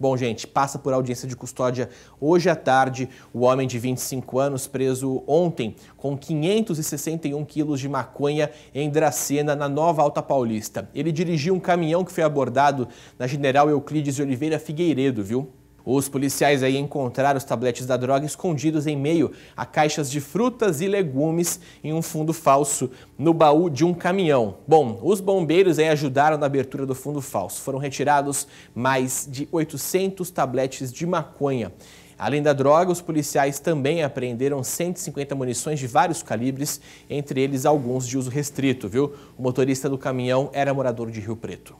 Bom, gente, passa por audiência de custódia hoje à tarde o homem de 25 anos preso ontem com 561 quilos de maconha em Dracena, na Nova Alta Paulista. Ele dirigiu um caminhão que foi abordado na General Euclides de Oliveira Figueiredo, viu? Os policiais aí encontraram os tabletes da droga escondidos em meio a caixas de frutas e legumes em um fundo falso no baú de um caminhão. Bom, os bombeiros aí ajudaram na abertura do fundo falso. Foram retirados mais de 800 tabletes de maconha. Além da droga, os policiais também apreenderam 150 munições de vários calibres, entre eles alguns de uso restrito, viu? O motorista do caminhão era morador de Rio Preto.